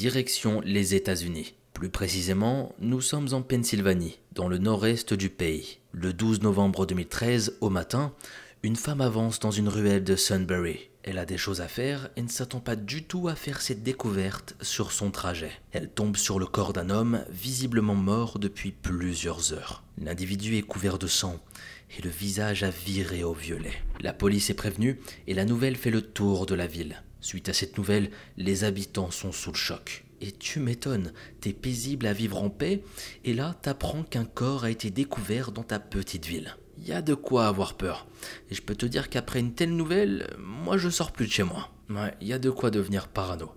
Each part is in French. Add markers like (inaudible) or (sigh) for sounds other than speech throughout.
direction les États-Unis. Plus précisément, nous sommes en Pennsylvanie, dans le nord-est du pays. Le 12 novembre 2013, au matin, une femme avance dans une ruelle de Sunbury. Elle a des choses à faire et ne s'attend pas du tout à faire ses découvertes sur son trajet. Elle tombe sur le corps d'un homme visiblement mort depuis plusieurs heures. L'individu est couvert de sang et le visage a viré au violet. La police est prévenue et la nouvelle fait le tour de la ville. Suite à cette nouvelle, les habitants sont sous le choc. Et tu m'étonnes, t'es paisible à vivre en paix, et là t'apprends qu'un corps a été découvert dans ta petite ville. Y a de quoi avoir peur. Et je peux te dire qu'après une telle nouvelle, moi je sors plus de chez moi. Ouais, y a de quoi devenir parano.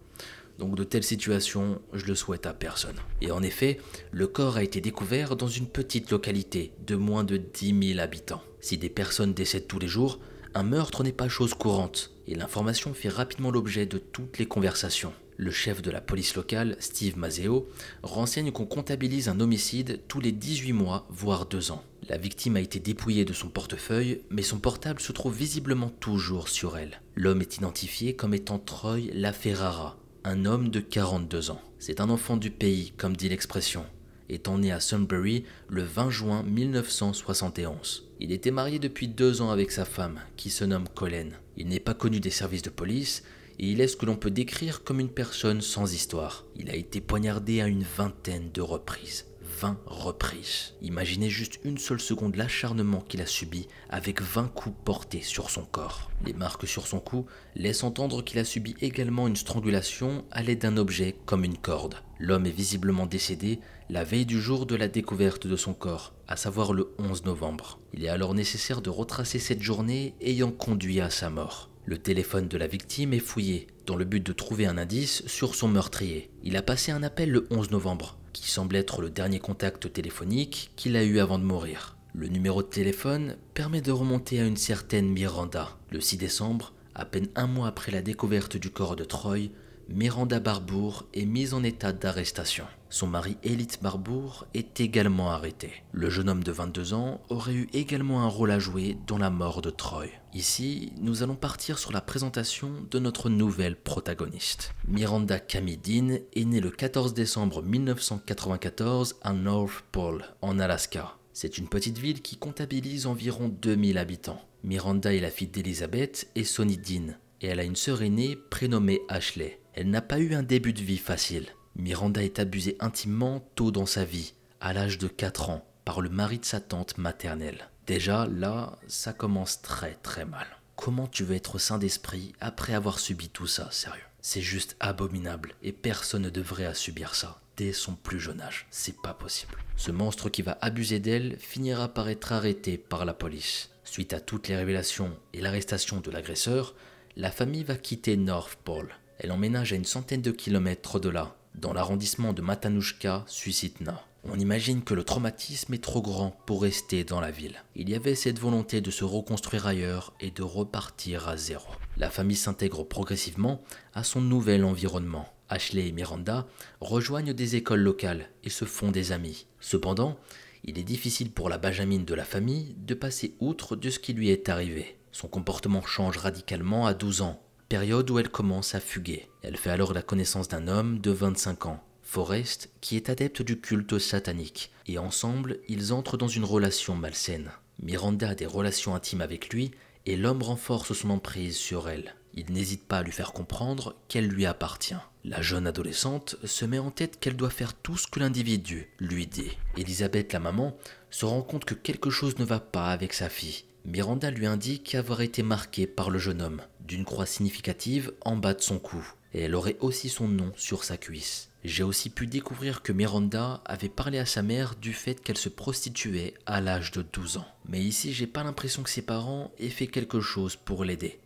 Donc de telles situations, je le souhaite à personne. Et en effet, le corps a été découvert dans une petite localité de moins de 10 000 habitants. Si des personnes décèdent tous les jours, un meurtre n'est pas chose courante et l'information fait rapidement l'objet de toutes les conversations. Le chef de la police locale, Steve Mazeo, renseigne qu'on comptabilise un homicide tous les 18 mois, voire 2 ans. La victime a été dépouillée de son portefeuille, mais son portable se trouve visiblement toujours sur elle. L'homme est identifié comme étant Troy Laferrara, un homme de 42 ans. C'est un enfant du pays, comme dit l'expression, étant né à Sunbury le 20 juin 1971. Il était marié depuis deux ans avec sa femme, qui se nomme Colin. Il n'est pas connu des services de police et il est ce que l'on peut décrire comme une personne sans histoire. Il a été poignardé à une vingtaine de reprises. 20 reprises. Imaginez juste une seule seconde l'acharnement qu'il a subi avec 20 coups portés sur son corps. Les marques sur son cou laissent entendre qu'il a subi également une strangulation à l'aide d'un objet comme une corde. L'homme est visiblement décédé la veille du jour de la découverte de son corps à savoir le 11 novembre. Il est alors nécessaire de retracer cette journée ayant conduit à sa mort. Le téléphone de la victime est fouillé dans le but de trouver un indice sur son meurtrier. Il a passé un appel le 11 novembre, qui semble être le dernier contact téléphonique qu'il a eu avant de mourir. Le numéro de téléphone permet de remonter à une certaine Miranda. Le 6 décembre, à peine un mois après la découverte du corps de Troy, Miranda Barbour est mise en état d'arrestation. Son mari Elite Barbour est également arrêté. Le jeune homme de 22 ans aurait eu également un rôle à jouer dans la mort de Troy. Ici, nous allons partir sur la présentation de notre nouvelle protagoniste. Miranda Camille est née le 14 décembre 1994 à North Pole, en Alaska. C'est une petite ville qui comptabilise environ 2000 habitants. Miranda est la fille d'Elizabeth et Sonny Dean, et elle a une sœur aînée prénommée Ashley. Elle n'a pas eu un début de vie facile. Miranda est abusée intimement tôt dans sa vie, à l'âge de 4 ans, par le mari de sa tante maternelle. Déjà, là, ça commence très très mal. Comment tu veux être sain d'esprit après avoir subi tout ça, sérieux C'est juste abominable et personne ne devrait subir ça dès son plus jeune âge. C'est pas possible. Ce monstre qui va abuser d'elle finira par être arrêté par la police. Suite à toutes les révélations et l'arrestation de l'agresseur, la famille va quitter North Pole. Elle emménage à une centaine de kilomètres de là, dans l'arrondissement de Matanushka, Susitna. On imagine que le traumatisme est trop grand pour rester dans la ville. Il y avait cette volonté de se reconstruire ailleurs et de repartir à zéro. La famille s'intègre progressivement à son nouvel environnement. Ashley et Miranda rejoignent des écoles locales et se font des amis. Cependant, il est difficile pour la benjamine de la famille de passer outre de ce qui lui est arrivé. Son comportement change radicalement à 12 ans période où elle commence à fuguer. Elle fait alors la connaissance d'un homme de 25 ans, Forrest, qui est adepte du culte satanique, et ensemble, ils entrent dans une relation malsaine. Miranda a des relations intimes avec lui, et l'homme renforce son emprise sur elle. Il n'hésite pas à lui faire comprendre qu'elle lui appartient. La jeune adolescente se met en tête qu'elle doit faire tout ce que l'individu lui dit. Elisabeth, la maman, se rend compte que quelque chose ne va pas avec sa fille Miranda lui indique avoir été marquée par le jeune homme, d'une croix significative en bas de son cou, et elle aurait aussi son nom sur sa cuisse. J'ai aussi pu découvrir que Miranda avait parlé à sa mère du fait qu'elle se prostituait à l'âge de 12 ans. Mais ici, j'ai pas l'impression que ses parents aient fait quelque chose pour l'aider.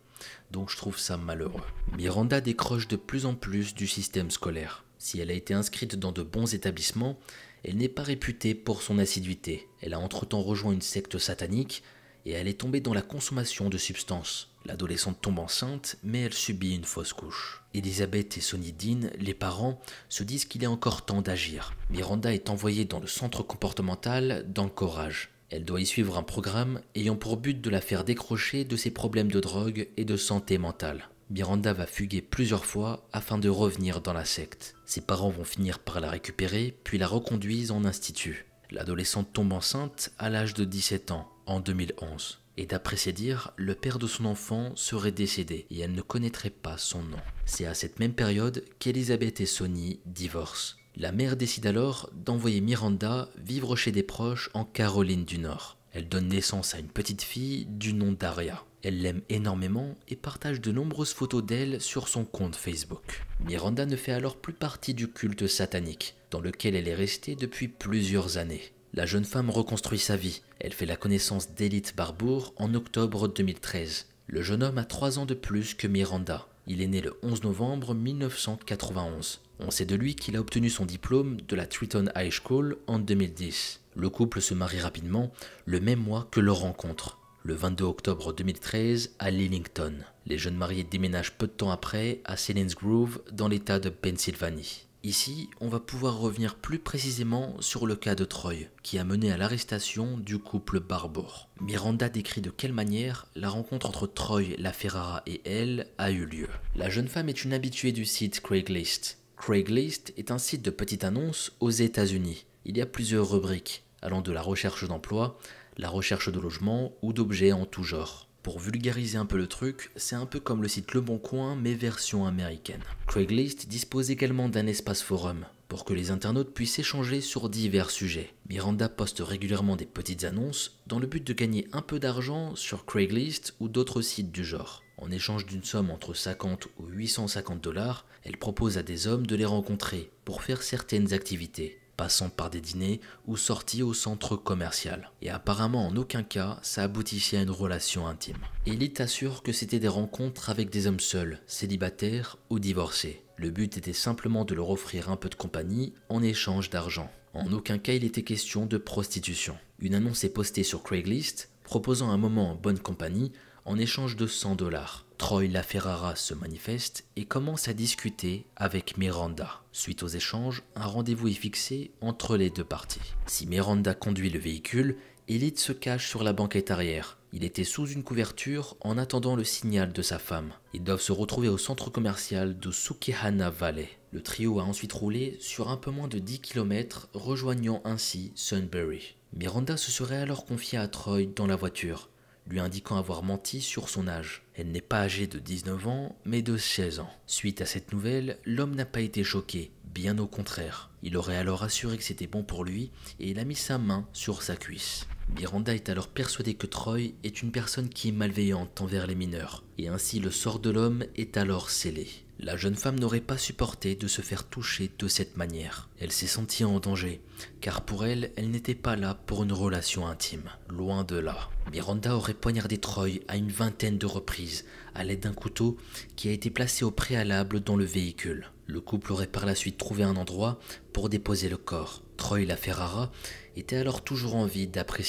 Donc je trouve ça malheureux. Miranda décroche de plus en plus du système scolaire. Si elle a été inscrite dans de bons établissements, elle n'est pas réputée pour son assiduité. Elle a entre-temps rejoint une secte satanique et elle est tombée dans la consommation de substances. L'adolescente tombe enceinte, mais elle subit une fausse couche. Elisabeth et Sonny Dean, les parents, se disent qu'il est encore temps d'agir. Miranda est envoyée dans le centre comportemental d'Encourage. Elle doit y suivre un programme ayant pour but de la faire décrocher de ses problèmes de drogue et de santé mentale. Miranda va fuguer plusieurs fois afin de revenir dans la secte. Ses parents vont finir par la récupérer, puis la reconduisent en institut. L'adolescente tombe enceinte à l'âge de 17 ans en 2011. Et d'après ses dires, le père de son enfant serait décédé et elle ne connaîtrait pas son nom. C'est à cette même période qu'Elisabeth et Sonny divorcent. La mère décide alors d'envoyer Miranda vivre chez des proches en Caroline du Nord. Elle donne naissance à une petite fille du nom d'Aria. Elle l'aime énormément et partage de nombreuses photos d'elle sur son compte Facebook. Miranda ne fait alors plus partie du culte satanique, dans lequel elle est restée depuis plusieurs années. La jeune femme reconstruit sa vie. Elle fait la connaissance d'Elite Barbour en octobre 2013. Le jeune homme a 3 ans de plus que Miranda. Il est né le 11 novembre 1991. On sait de lui qu'il a obtenu son diplôme de la Triton High School en 2010. Le couple se marie rapidement, le même mois que leur rencontre, le 22 octobre 2013 à Lillington. Les jeunes mariés déménagent peu de temps après à Selinsgrove Grove dans l'état de Pennsylvanie. Ici, on va pouvoir revenir plus précisément sur le cas de Troy, qui a mené à l'arrestation du couple Barbour. Miranda décrit de quelle manière la rencontre entre Troy, la Ferrara et elle a eu lieu. La jeune femme est une habituée du site Craigslist. Craigslist est un site de petites annonces aux États-Unis. Il y a plusieurs rubriques, allant de la recherche d'emploi, la recherche de logement ou d'objets en tout genre. Pour vulgariser un peu le truc, c'est un peu comme le site Le Bon Coin, mais version américaine. Craigslist dispose également d'un espace forum pour que les internautes puissent échanger sur divers sujets. Miranda poste régulièrement des petites annonces dans le but de gagner un peu d'argent sur Craigslist ou d'autres sites du genre. En échange d'une somme entre 50 ou 850 dollars, elle propose à des hommes de les rencontrer pour faire certaines activités passant par des dîners ou sorties au centre commercial. Et apparemment en aucun cas ça aboutissait à une relation intime. Elite assure que c'était des rencontres avec des hommes seuls, célibataires ou divorcés. Le but était simplement de leur offrir un peu de compagnie en échange d'argent. En aucun cas il était question de prostitution. Une annonce est postée sur Craigslist proposant un moment en bonne compagnie en échange de 100 dollars. Troy Laferrara se manifeste et commence à discuter avec Miranda. Suite aux échanges, un rendez-vous est fixé entre les deux parties. Si Miranda conduit le véhicule, Elite se cache sur la banquette arrière. Il était sous une couverture en attendant le signal de sa femme. Ils doivent se retrouver au centre commercial de Sukihana Valley. Le trio a ensuite roulé sur un peu moins de 10 km, rejoignant ainsi Sunbury. Miranda se serait alors confiée à Troy dans la voiture lui indiquant avoir menti sur son âge. Elle n'est pas âgée de 19 ans, mais de 16 ans. Suite à cette nouvelle, l'homme n'a pas été choqué, bien au contraire. Il aurait alors assuré que c'était bon pour lui et il a mis sa main sur sa cuisse. Miranda est alors persuadée que Troy est une personne qui est malveillante envers les mineurs, et ainsi le sort de l'homme est alors scellé. La jeune femme n'aurait pas supporté de se faire toucher de cette manière. Elle s'est sentie en danger, car pour elle, elle n'était pas là pour une relation intime. Loin de là. Miranda aurait poignardé Troy à une vingtaine de reprises, à l'aide d'un couteau qui a été placé au préalable dans le véhicule. Le couple aurait par la suite trouvé un endroit pour déposer le corps. Troy la Ferrara était alors toujours en vie d'après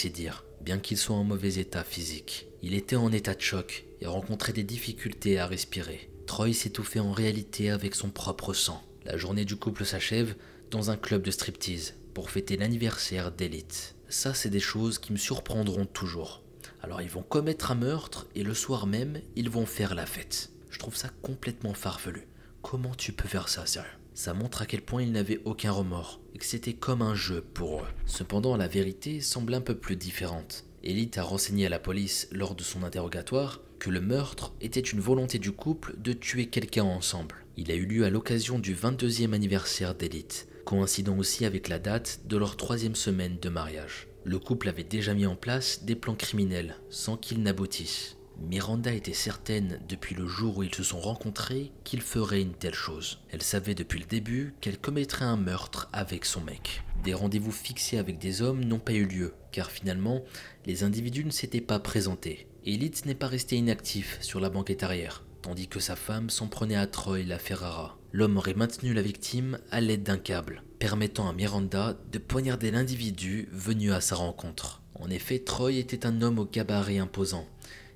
bien qu'il soit en mauvais état physique. Il était en état de choc et rencontrait des difficultés à respirer. Troy s'étouffait en réalité avec son propre sang. La journée du couple s'achève dans un club de striptease pour fêter l'anniversaire d'Elite. Ça, c'est des choses qui me surprendront toujours. Alors ils vont commettre un meurtre et le soir même, ils vont faire la fête. Je trouve ça complètement farfelu. Comment tu peux faire ça, sérieux ça montre à quel point ils n'avaient aucun remords, et que c'était comme un jeu pour eux. Cependant, la vérité semble un peu plus différente. Elite a renseigné à la police lors de son interrogatoire que le meurtre était une volonté du couple de tuer quelqu'un ensemble. Il a eu lieu à l'occasion du 22e anniversaire d'Elite, coïncidant aussi avec la date de leur troisième semaine de mariage. Le couple avait déjà mis en place des plans criminels sans qu'ils n'aboutissent. Miranda était certaine depuis le jour où ils se sont rencontrés qu'il ferait une telle chose. Elle savait depuis le début qu'elle commettrait un meurtre avec son mec. Des rendez-vous fixés avec des hommes n'ont pas eu lieu, car finalement, les individus ne s'étaient pas présentés. Elite n'est pas resté inactif sur la banquette arrière, tandis que sa femme s'en prenait à Troy la Ferrara. L'homme aurait maintenu la victime à l'aide d'un câble, permettant à Miranda de poignarder l'individu venu à sa rencontre. En effet, Troy était un homme au cabaret imposant,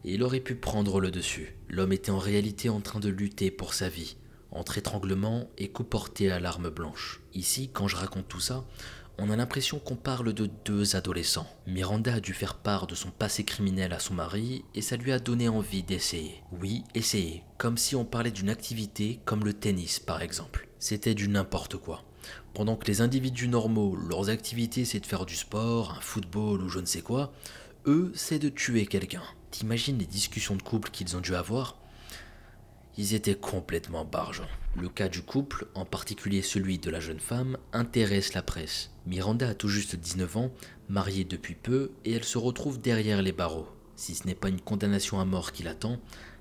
et il aurait pu prendre le dessus. L'homme était en réalité en train de lutter pour sa vie, entre étranglement et coup porté à l'arme blanche. Ici, quand je raconte tout ça, on a l'impression qu'on parle de deux adolescents. Miranda a dû faire part de son passé criminel à son mari et ça lui a donné envie d'essayer. Oui, essayer, comme si on parlait d'une activité comme le tennis par exemple. C'était du n'importe quoi. Pendant que les individus normaux, leurs activités c'est de faire du sport, un football ou je ne sais quoi, eux c'est de tuer quelqu'un. T'imagines les discussions de couple qu'ils ont dû avoir Ils étaient complètement bargeants. Hein. Le cas du couple, en particulier celui de la jeune femme, intéresse la presse. Miranda a tout juste 19 ans, mariée depuis peu, et elle se retrouve derrière les barreaux. Si ce n'est pas une condamnation à mort qui l'attend,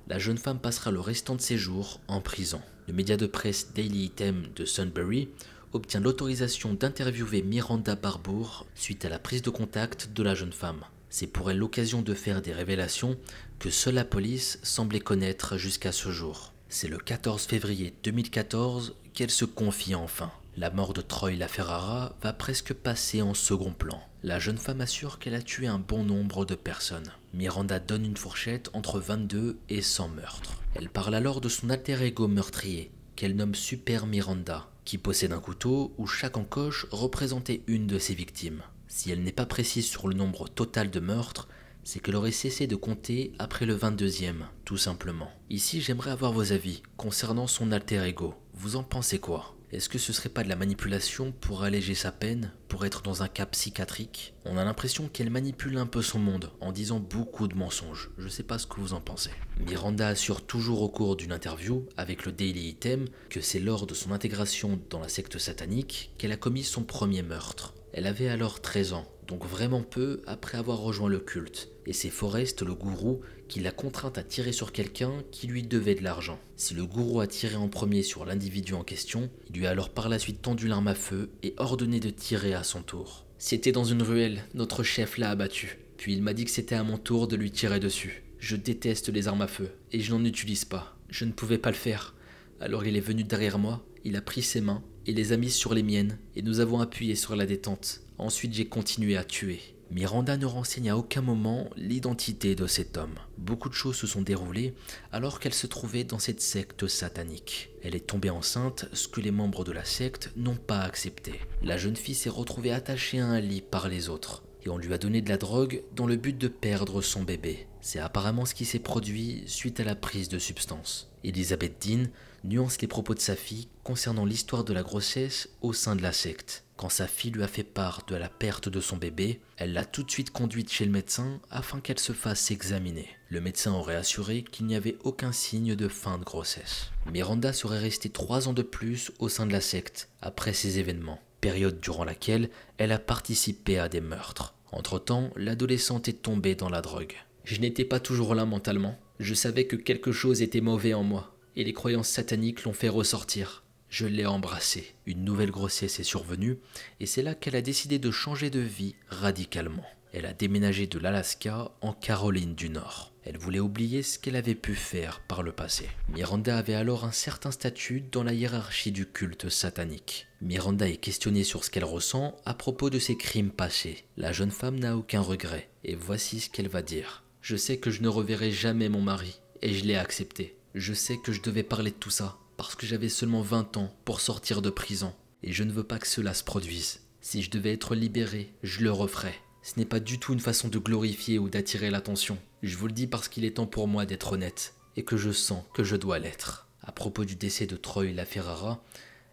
la jeune femme passera le restant de ses jours en prison. Le média de presse Daily Item de Sunbury obtient l'autorisation d'interviewer Miranda Barbour suite à la prise de contact de la jeune femme. C'est pour elle l'occasion de faire des révélations que seule la police semblait connaître jusqu'à ce jour. C'est le 14 février 2014 qu'elle se confie enfin. La mort de Troy LaFerrara va presque passer en second plan. La jeune femme assure qu'elle a tué un bon nombre de personnes. Miranda donne une fourchette entre 22 et 100 meurtres. Elle parle alors de son alter ego meurtrier, qu'elle nomme Super Miranda, qui possède un couteau où chaque encoche représentait une de ses victimes si elle n'est pas précise sur le nombre total de meurtres, c'est qu'elle aurait cessé de compter après le 22e, tout simplement. Ici, j'aimerais avoir vos avis concernant son alter ego. Vous en pensez quoi Est-ce que ce serait pas de la manipulation pour alléger sa peine, pour être dans un cap psychiatrique On a l'impression qu'elle manipule un peu son monde en disant beaucoup de mensonges. Je sais pas ce que vous en pensez. Miranda assure toujours au cours d'une interview avec le Daily Item que c'est lors de son intégration dans la secte satanique qu'elle a commis son premier meurtre. Elle avait alors 13 ans, donc vraiment peu après avoir rejoint le culte, et c'est Forrest, le gourou, qui l'a contrainte à tirer sur quelqu'un qui lui devait de l'argent. Si le gourou a tiré en premier sur l'individu en question, il lui a alors par la suite tendu l'arme à feu et ordonné de tirer à son tour. C'était dans une ruelle, notre chef l'a abattu, puis il m'a dit que c'était à mon tour de lui tirer dessus. Je déteste les armes à feu, et je n'en utilise pas. Je ne pouvais pas le faire. Alors il est venu derrière moi, il a pris ses mains et les a mises sur les miennes, et nous avons appuyé sur la détente. Ensuite, j'ai continué à tuer. Miranda ne renseigne à aucun moment l'identité de cet homme. Beaucoup de choses se sont déroulées alors qu'elle se trouvait dans cette secte satanique. Elle est tombée enceinte, ce que les membres de la secte n'ont pas accepté. La jeune fille s'est retrouvée attachée à un lit par les autres, et on lui a donné de la drogue dans le but de perdre son bébé. C'est apparemment ce qui s'est produit suite à la prise de substance. Elizabeth Dean nuance les propos de sa fille concernant l'histoire de la grossesse au sein de la secte. Quand sa fille lui a fait part de la perte de son bébé, elle l'a tout de suite conduite chez le médecin afin qu'elle se fasse examiner. Le médecin aurait assuré qu'il n'y avait aucun signe de fin de grossesse. Miranda serait restée trois ans de plus au sein de la secte après ces événements, période durant laquelle elle a participé à des meurtres. Entre-temps, l'adolescente est tombée dans la drogue. Je n'étais pas toujours là mentalement, je savais que quelque chose était mauvais en moi, et les croyances sataniques l'ont fait ressortir. Je l'ai embrassée. Une nouvelle grossesse est survenue et c'est là qu'elle a décidé de changer de vie radicalement. Elle a déménagé de l'Alaska en Caroline du Nord. Elle voulait oublier ce qu'elle avait pu faire par le passé. Miranda avait alors un certain statut dans la hiérarchie du culte satanique. Miranda est questionnée sur ce qu'elle ressent à propos de ses crimes passés. La jeune femme n'a aucun regret et voici ce qu'elle va dire. Je sais que je ne reverrai jamais mon mari et je l'ai accepté. Je sais que je devais parler de tout ça, parce que j'avais seulement 20 ans pour sortir de prison, et je ne veux pas que cela se produise. Si je devais être libéré, je le referais. Ce n'est pas du tout une façon de glorifier ou d'attirer l'attention. Je vous le dis parce qu'il est temps pour moi d'être honnête, et que je sens que je dois l'être. À propos du décès de Troy Ferrara,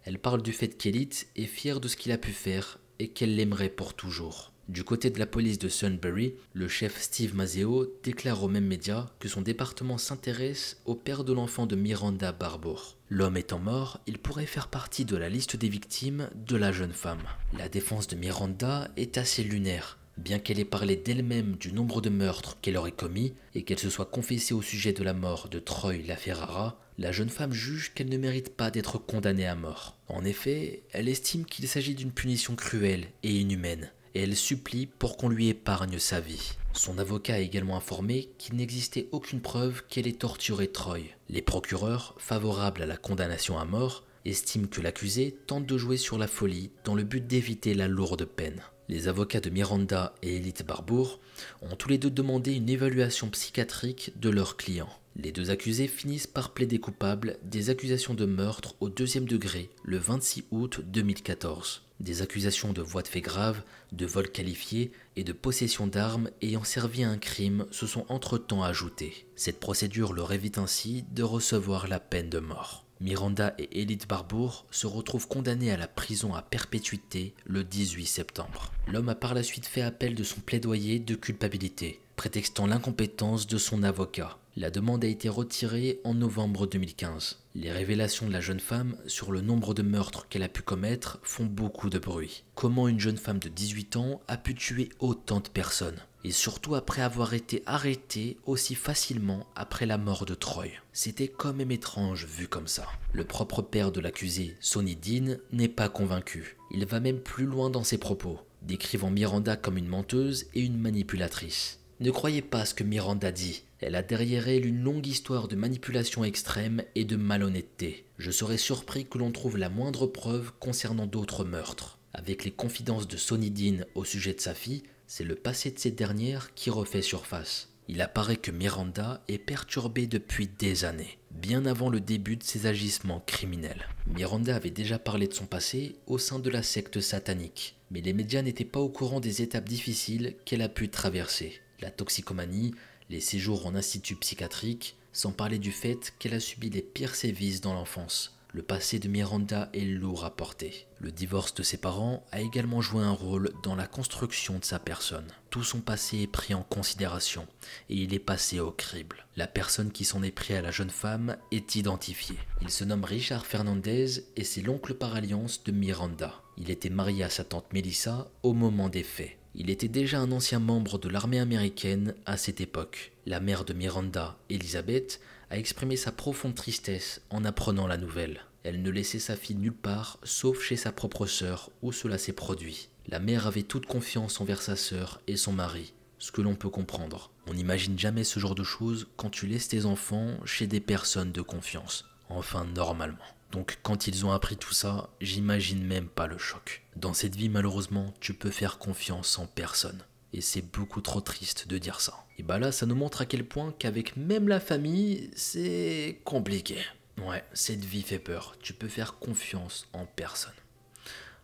elle parle du fait qu'Elite est fière de ce qu'il a pu faire et qu'elle l'aimerait pour toujours. Du côté de la police de Sunbury, le chef Steve Mazeo déclare aux mêmes médias que son département s'intéresse au père de l'enfant de Miranda Barbour. L'homme étant mort, il pourrait faire partie de la liste des victimes de la jeune femme. La défense de Miranda est assez lunaire. Bien qu'elle ait parlé d'elle-même du nombre de meurtres qu'elle aurait commis et qu'elle se soit confessée au sujet de la mort de Troy Laferrara, la jeune femme juge qu'elle ne mérite pas d'être condamnée à mort. En effet, elle estime qu'il s'agit d'une punition cruelle et inhumaine et elle supplie pour qu'on lui épargne sa vie. Son avocat a également informé qu'il n'existait aucune preuve qu'elle ait torturé Troy. Les procureurs, favorables à la condamnation à mort, estiment que l'accusé tente de jouer sur la folie dans le but d'éviter la lourde peine. Les avocats de Miranda et Elite Barbour ont tous les deux demandé une évaluation psychiatrique de leur client. Les deux accusés finissent par plaider coupables des accusations de meurtre au deuxième degré le 26 août 2014, des accusations de voies de fait graves, de vol qualifié et de possession d'armes ayant servi à un crime se sont entre-temps ajoutées. Cette procédure leur évite ainsi de recevoir la peine de mort. Miranda et Elite Barbour se retrouvent condamnés à la prison à perpétuité le 18 septembre. L'homme a par la suite fait appel de son plaidoyer de culpabilité, prétextant l'incompétence de son avocat. La demande a été retirée en novembre 2015. Les révélations de la jeune femme sur le nombre de meurtres qu'elle a pu commettre font beaucoup de bruit. Comment une jeune femme de 18 ans a pu tuer autant de personnes et surtout après avoir été arrêtée aussi facilement après la mort de Troy. C'était quand même étrange vu comme ça. Le propre père de l'accusé, Sonny Dean, n'est pas convaincu. Il va même plus loin dans ses propos, décrivant Miranda comme une menteuse et une manipulatrice. Ne croyez pas ce que Miranda dit, elle a derrière elle une longue histoire de manipulation extrême et de malhonnêteté. Je serais surpris que l'on trouve la moindre preuve concernant d'autres meurtres. Avec les confidences de Sonny Dean au sujet de sa fille, c'est le passé de cette dernière qui refait surface. Il apparaît que Miranda est perturbée depuis des années, bien avant le début de ses agissements criminels. Miranda avait déjà parlé de son passé au sein de la secte satanique, mais les médias n'étaient pas au courant des étapes difficiles qu'elle a pu traverser. La toxicomanie, les séjours en institut psychiatrique, sans parler du fait qu'elle a subi les pires sévices dans l'enfance. Le passé de Miranda est lourd à porter. Le divorce de ses parents a également joué un rôle dans la construction de sa personne. Tout son passé est pris en considération et il est passé au crible. La personne qui s'en est pris à la jeune femme est identifiée. Il se nomme Richard Fernandez et c'est l'oncle par alliance de Miranda. Il était marié à sa tante Melissa au moment des faits. Il était déjà un ancien membre de l'armée américaine à cette époque. La mère de Miranda, Elizabeth, a exprimé sa profonde tristesse en apprenant la nouvelle. Elle ne laissait sa fille nulle part, sauf chez sa propre sœur, où cela s'est produit. La mère avait toute confiance envers sa sœur et son mari, ce que l'on peut comprendre. On n'imagine jamais ce genre de choses quand tu laisses tes enfants chez des personnes de confiance, enfin normalement. Donc quand ils ont appris tout ça, j'imagine même pas le choc. Dans cette vie malheureusement, tu peux faire confiance en personne. Et c'est beaucoup trop triste de dire ça. Et bah là, ça nous montre à quel point qu'avec même la famille, c'est compliqué. Ouais, cette vie fait peur. Tu peux faire confiance en personne.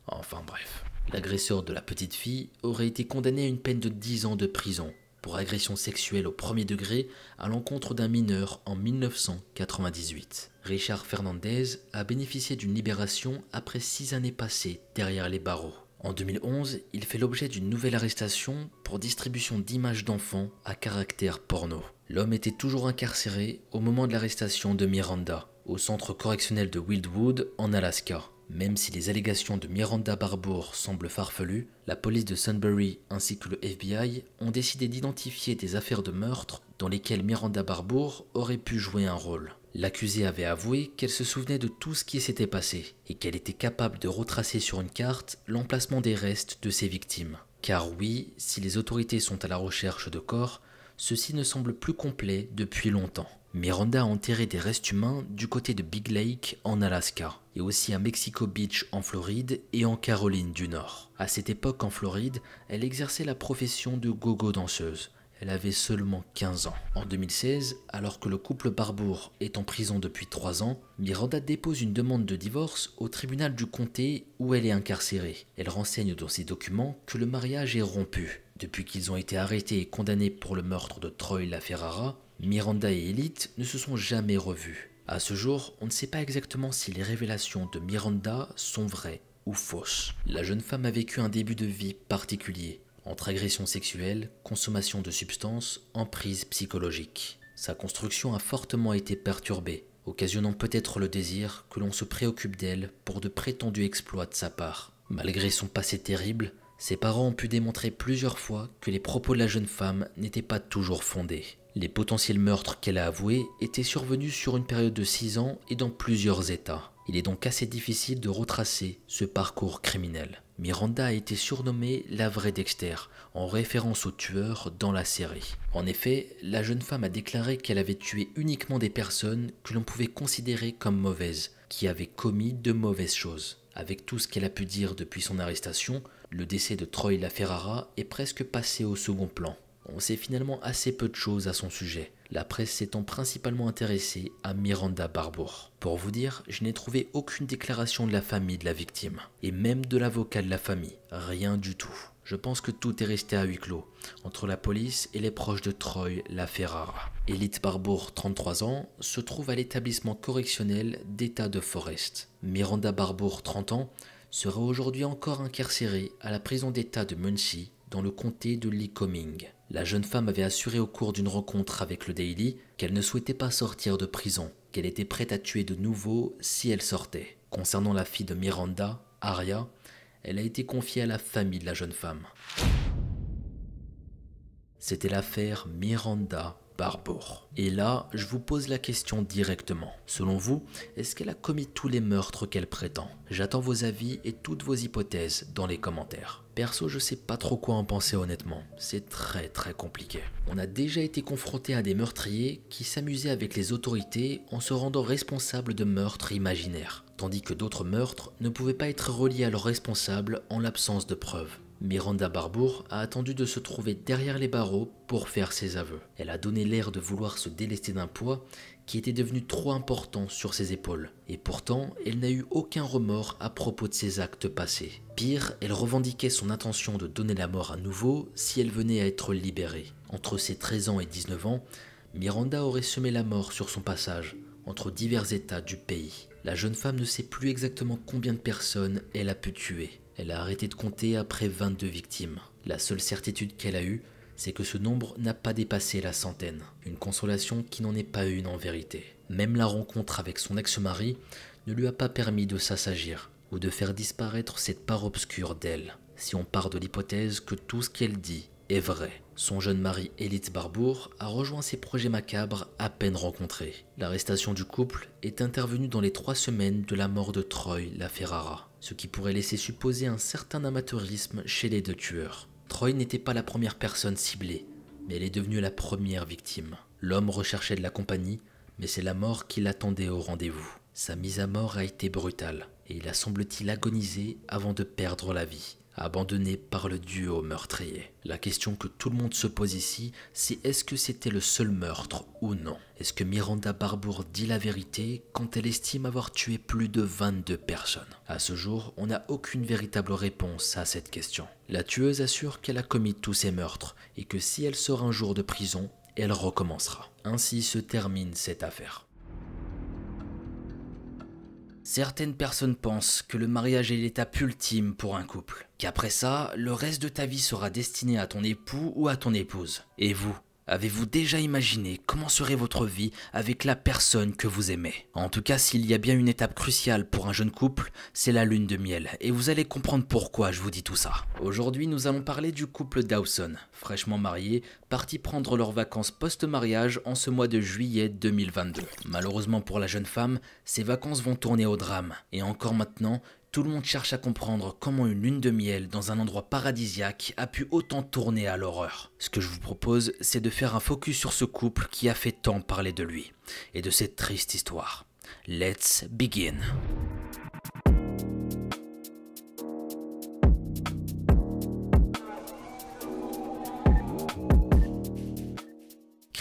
Enfin bref. L'agresseur de la petite fille aurait été condamné à une peine de 10 ans de prison pour agression sexuelle au premier degré à l'encontre d'un mineur en 1998. Richard Fernandez a bénéficié d'une libération après six années passées derrière les barreaux. En 2011, il fait l'objet d'une nouvelle arrestation pour distribution d'images d'enfants à caractère porno. L'homme était toujours incarcéré au moment de l'arrestation de Miranda, au centre correctionnel de Wildwood en Alaska. Même si les allégations de Miranda Barbour semblent farfelues, la police de Sunbury ainsi que le FBI ont décidé d'identifier des affaires de meurtre dans lesquelles Miranda Barbour aurait pu jouer un rôle. L'accusée avait avoué qu'elle se souvenait de tout ce qui s'était passé et qu'elle était capable de retracer sur une carte l'emplacement des restes de ses victimes. Car oui, si les autorités sont à la recherche de corps, ceci ne semble plus complet depuis longtemps. Miranda a enterré des restes humains du côté de Big Lake en Alaska, et aussi à Mexico Beach en Floride et en Caroline du Nord. À cette époque en Floride, elle exerçait la profession de gogo danseuse elle avait seulement 15 ans. En 2016, alors que le couple Barbour est en prison depuis 3 ans, Miranda dépose une demande de divorce au tribunal du comté où elle est incarcérée. Elle renseigne dans ses documents que le mariage est rompu. Depuis qu'ils ont été arrêtés et condamnés pour le meurtre de Troy LaFerrara, Miranda et Elite ne se sont jamais revus. À ce jour, on ne sait pas exactement si les révélations de Miranda sont vraies ou fausses. La jeune femme a vécu un début de vie particulier entre agressions sexuelles, consommation de substances, emprise psychologique. Sa construction a fortement été perturbée, occasionnant peut-être le désir que l'on se préoccupe d'elle pour de prétendus exploits de sa part. Malgré son passé terrible, ses parents ont pu démontrer plusieurs fois que les propos de la jeune femme n'étaient pas toujours fondés. Les potentiels meurtres qu'elle a avoués étaient survenus sur une période de 6 ans et dans plusieurs états. Il est donc assez difficile de retracer ce parcours criminel. Miranda a été surnommée la vraie Dexter, en référence au tueur dans la série. En effet, la jeune femme a déclaré qu'elle avait tué uniquement des personnes que l'on pouvait considérer comme mauvaises, qui avaient commis de mauvaises choses. Avec tout ce qu'elle a pu dire depuis son arrestation, le décès de Troy LaFerrara est presque passé au second plan. On sait finalement assez peu de choses à son sujet la presse s'étant principalement intéressée à Miranda Barbour. Pour vous dire, je n'ai trouvé aucune déclaration de la famille de la victime, et même de l'avocat de la famille, rien du tout. Je pense que tout est resté à huis clos, entre la police et les proches de Troy La Ferrara. Elite Barbour, 33 ans, se trouve à l'établissement correctionnel d'État de Forest. Miranda Barbour, 30 ans, sera aujourd'hui encore incarcérée à la prison d'État de Muncie, dans le comté de Lycoming. La jeune femme avait assuré au cours d'une rencontre avec le Daily qu'elle ne souhaitait pas sortir de prison, qu'elle était prête à tuer de nouveau si elle sortait. Concernant la fille de Miranda, Aria, elle a été confiée à la famille de la jeune femme. C'était l'affaire Miranda et là, je vous pose la question directement. Selon vous, est-ce qu'elle a commis tous les meurtres qu'elle prétend J'attends vos avis et toutes vos hypothèses dans les commentaires. Perso, je sais pas trop quoi en penser honnêtement. C'est très très compliqué. On a déjà été confronté à des meurtriers qui s'amusaient avec les autorités en se rendant responsables de meurtres imaginaires, tandis que d'autres meurtres ne pouvaient pas être reliés à leurs responsables en l'absence de preuves. Miranda Barbour a attendu de se trouver derrière les barreaux pour faire ses aveux. Elle a donné l'air de vouloir se délester d'un poids qui était devenu trop important sur ses épaules. Et pourtant, elle n'a eu aucun remords à propos de ses actes passés. Pire, elle revendiquait son intention de donner la mort à nouveau si elle venait à être libérée. Entre ses 13 ans et 19 ans, Miranda aurait semé la mort sur son passage entre divers états du pays. La jeune femme ne sait plus exactement combien de personnes elle a pu tuer. Elle a arrêté de compter après 22 victimes. La seule certitude qu'elle a eue, c'est que ce nombre n'a pas dépassé la centaine. Une consolation qui n'en est pas une en vérité. Même la rencontre avec son ex-mari ne lui a pas permis de s'assagir ou de faire disparaître cette part obscure d'elle, si on part de l'hypothèse que tout ce qu'elle dit est vrai. Son jeune mari, Elite Barbour, a rejoint ses projets macabres à peine rencontrés. L'arrestation du couple est intervenue dans les trois semaines de la mort de Troy La Ferrara, ce qui pourrait laisser supposer un certain amateurisme chez les deux tueurs. Troy n'était pas la première personne ciblée, mais elle est devenue la première victime. L'homme recherchait de la compagnie, mais c'est la mort qui l'attendait au rendez-vous. Sa mise à mort a été brutale, et il a semble-t-il agonisé avant de perdre la vie abandonné par le duo meurtrier. La question que tout le monde se pose ici, c'est est-ce que c'était le seul meurtre ou non Est-ce que Miranda Barbour dit la vérité quand elle estime avoir tué plus de 22 personnes À ce jour, on n'a aucune véritable réponse à cette question. La tueuse assure qu'elle a commis tous ces meurtres et que si elle sort un jour de prison, elle recommencera. Ainsi se termine cette affaire. Certaines personnes pensent que le mariage est l'étape ultime pour un couple, qu'après ça, le reste de ta vie sera destiné à ton époux ou à ton épouse. Et vous, Avez-vous déjà imaginé comment serait votre vie avec la personne que vous aimez En tout cas, s'il y a bien une étape cruciale pour un jeune couple, c'est la lune de miel, et vous allez comprendre pourquoi je vous dis tout ça. Aujourd'hui, nous allons parler du couple Dawson, fraîchement mariés, parti prendre leurs vacances post-mariage en ce mois de juillet 2022. Malheureusement pour la jeune femme, ces vacances vont tourner au drame, et encore maintenant, tout le monde cherche à comprendre comment une lune de miel dans un endroit paradisiaque a pu autant tourner à l'horreur. Ce que je vous propose, c'est de faire un focus sur ce couple qui a fait tant parler de lui et de cette triste histoire. Let's begin.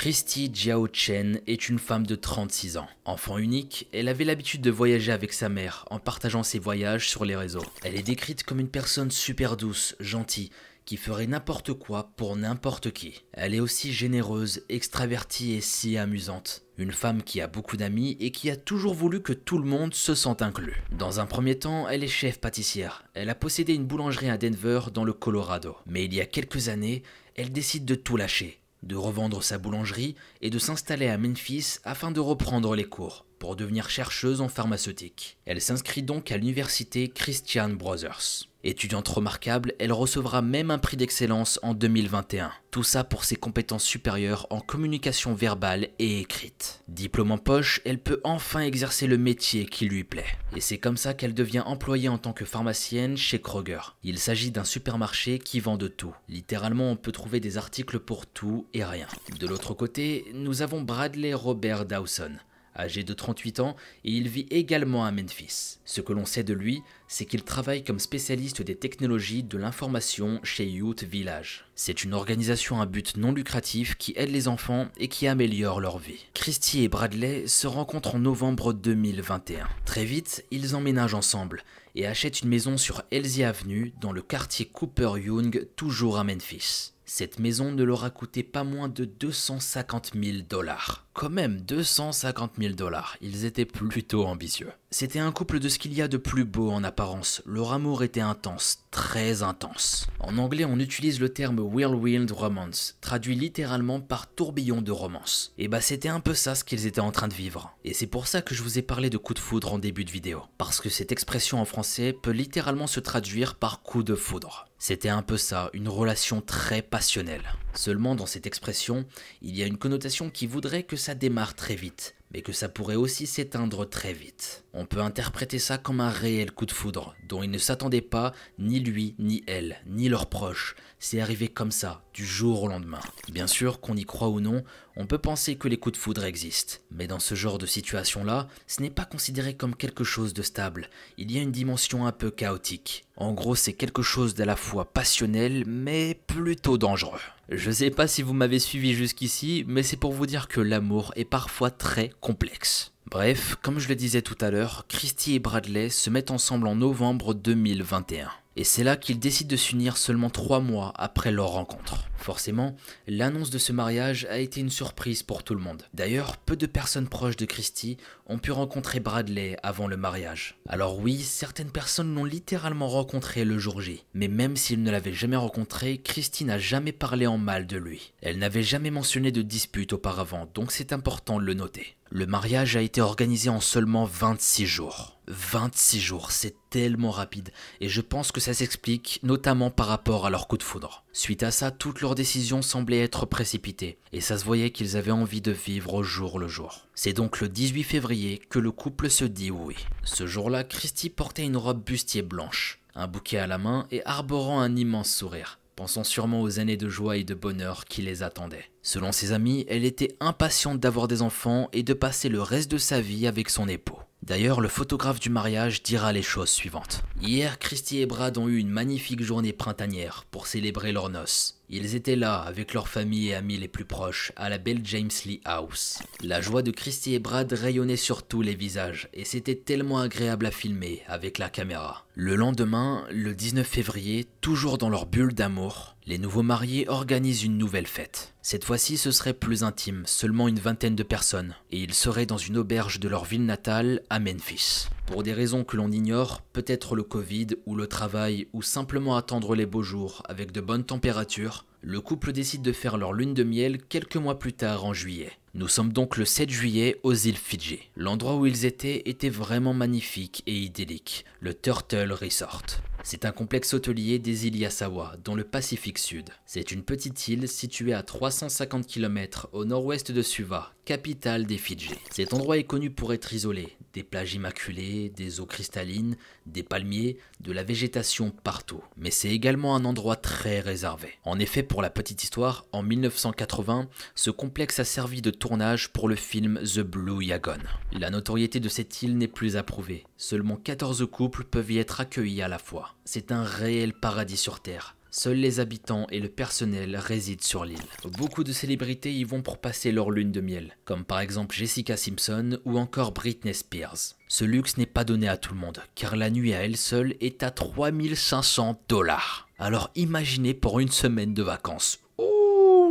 Christy Jiao Chen est une femme de 36 ans. Enfant unique, elle avait l'habitude de voyager avec sa mère en partageant ses voyages sur les réseaux. Elle est décrite comme une personne super douce, gentille, qui ferait n'importe quoi pour n'importe qui. Elle est aussi généreuse, extravertie et si amusante. Une femme qui a beaucoup d'amis et qui a toujours voulu que tout le monde se sente inclus. Dans un premier temps, elle est chef pâtissière. Elle a possédé une boulangerie à Denver dans le Colorado. Mais il y a quelques années, elle décide de tout lâcher de revendre sa boulangerie et de s'installer à Memphis afin de reprendre les cours pour devenir chercheuse en pharmaceutique. Elle s'inscrit donc à l'université Christian Brothers. Étudiante remarquable, elle recevra même un prix d'excellence en 2021. Tout ça pour ses compétences supérieures en communication verbale et écrite. Diplôme en poche, elle peut enfin exercer le métier qui lui plaît. Et c'est comme ça qu'elle devient employée en tant que pharmacienne chez Kroger. Il s'agit d'un supermarché qui vend de tout. Littéralement, on peut trouver des articles pour tout et rien. De l'autre côté, nous avons Bradley Robert Dawson âgé de 38 ans, et il vit également à Memphis. Ce que l'on sait de lui, c'est qu'il travaille comme spécialiste des technologies de l'information chez Youth Village. C'est une organisation à but non lucratif qui aide les enfants et qui améliore leur vie. Christy et Bradley se rencontrent en novembre 2021. Très vite, ils emménagent ensemble et achètent une maison sur Elsie Avenue dans le quartier Cooper Young, toujours à Memphis. Cette maison ne leur a coûté pas moins de 250 000 dollars quand même 250 000 dollars, ils étaient plutôt ambitieux. C'était un couple de ce qu'il y a de plus beau en apparence, leur amour était intense, très intense. En anglais on utilise le terme whirlwind romance, traduit littéralement par tourbillon de romance. Et eh bah ben, c'était un peu ça ce qu'ils étaient en train de vivre. Et c'est pour ça que je vous ai parlé de coup de foudre en début de vidéo, parce que cette expression en français peut littéralement se traduire par coup de foudre. C'était un peu ça, une relation très passionnelle. Seulement dans cette expression, il y a une connotation qui voudrait que ça démarre très vite, mais que ça pourrait aussi s'éteindre très vite. On peut interpréter ça comme un réel coup de foudre, dont ils ne s'attendaient pas, ni lui, ni elle, ni leurs proches. C'est arrivé comme ça, du jour au lendemain. Bien sûr, qu'on y croit ou non, on peut penser que les coups de foudre existent, mais dans ce genre de situation-là, ce n'est pas considéré comme quelque chose de stable, il y a une dimension un peu chaotique. En gros, c'est quelque chose d'à la fois passionnel, mais plutôt dangereux. Je sais pas si vous m'avez suivi jusqu'ici, mais c'est pour vous dire que l'amour est parfois très complexe. Bref, comme je le disais tout à l'heure, Christy et Bradley se mettent ensemble en novembre 2021. Et c'est là qu'ils décident de s'unir seulement trois mois après leur rencontre. Forcément, l'annonce de ce mariage a été une surprise pour tout le monde. D'ailleurs, peu de personnes proches de Christy ont pu rencontrer Bradley avant le mariage. Alors oui, certaines personnes l'ont littéralement rencontré le jour J. Mais même s'ils ne l'avaient jamais rencontré, Christy n'a jamais parlé en mal de lui. Elle n'avait jamais mentionné de dispute auparavant, donc c'est important de le noter. Le mariage a été organisé en seulement 26 jours. 26 jours, c'est tellement rapide, et je pense que ça s'explique notamment par rapport à leur coup de foudre. Suite à ça, toutes leurs décisions semblaient être précipitées, et ça se voyait qu'ils avaient envie de vivre au jour le jour. C'est donc le 18 février que le couple se dit oui. Ce jour-là, Christy portait une robe bustier blanche, un bouquet à la main et arborant un immense sourire, pensant sûrement aux années de joie et de bonheur qui les attendaient. Selon ses amis, elle était impatiente d'avoir des enfants et de passer le reste de sa vie avec son époux. D'ailleurs, le photographe du mariage dira les choses suivantes. Hier, Christy et Brad ont eu une magnifique journée printanière pour célébrer leurs noces. Ils étaient là avec leurs familles et amis les plus proches à la belle James Lee House. La joie de Christy et Brad rayonnait sur tous les visages et c'était tellement agréable à filmer avec la caméra. Le lendemain, le 19 février, toujours dans leur bulle d'amour, les nouveaux mariés organisent une nouvelle fête. Cette fois-ci, ce serait plus intime, seulement une vingtaine de personnes, et ils seraient dans une auberge de leur ville natale, à Memphis. Pour des raisons que l'on ignore, peut-être le Covid ou le travail, ou simplement attendre les beaux jours avec de bonnes températures, le couple décide de faire leur lune de miel quelques mois plus tard en juillet. Nous sommes donc le 7 juillet aux îles Fidji. L'endroit où ils étaient était vraiment magnifique et idyllique, le Turtle Resort. C'est un complexe hôtelier des îles Yasawa, dans le Pacifique Sud. C'est une petite île située à 350 km au nord-ouest de Suva, capitale des Fidji. Cet endroit est connu pour être isolé, des plages immaculées, des eaux cristallines, des palmiers, de la végétation partout. Mais c'est également un endroit très réservé. En effet, pour la petite histoire, en 1980, ce complexe a servi de tournage pour le film The Blue Yagon. La notoriété de cette île n'est plus prouver. Seulement 14 couples peuvent y être accueillis à la fois. C'est un réel paradis sur Terre Seuls les habitants et le personnel résident sur l'île. Beaucoup de célébrités y vont pour passer leur lune de miel, comme par exemple Jessica Simpson ou encore Britney Spears. Ce luxe n'est pas donné à tout le monde, car la nuit à elle seule est à 3500 dollars. Alors imaginez pour une semaine de vacances,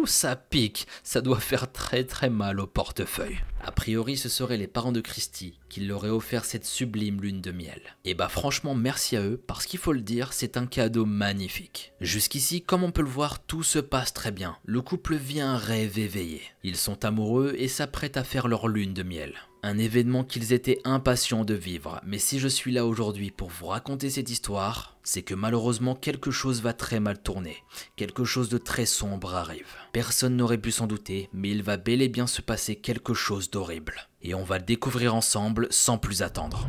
ça pique, ça doit faire très très mal au portefeuille. A priori, ce seraient les parents de Christy qui leur auraient offert cette sublime lune de miel. Et eh bah franchement, merci à eux, parce qu'il faut le dire, c'est un cadeau magnifique. Jusqu'ici, comme on peut le voir, tout se passe très bien. Le couple vient rêver rêve éveillé. Ils sont amoureux et s'apprêtent à faire leur lune de miel un événement qu'ils étaient impatients de vivre. Mais si je suis là aujourd'hui pour vous raconter cette histoire, c'est que malheureusement quelque chose va très mal tourner. Quelque chose de très sombre arrive. Personne n'aurait pu s'en douter, mais il va bel et bien se passer quelque chose d'horrible. Et on va le découvrir ensemble sans plus attendre.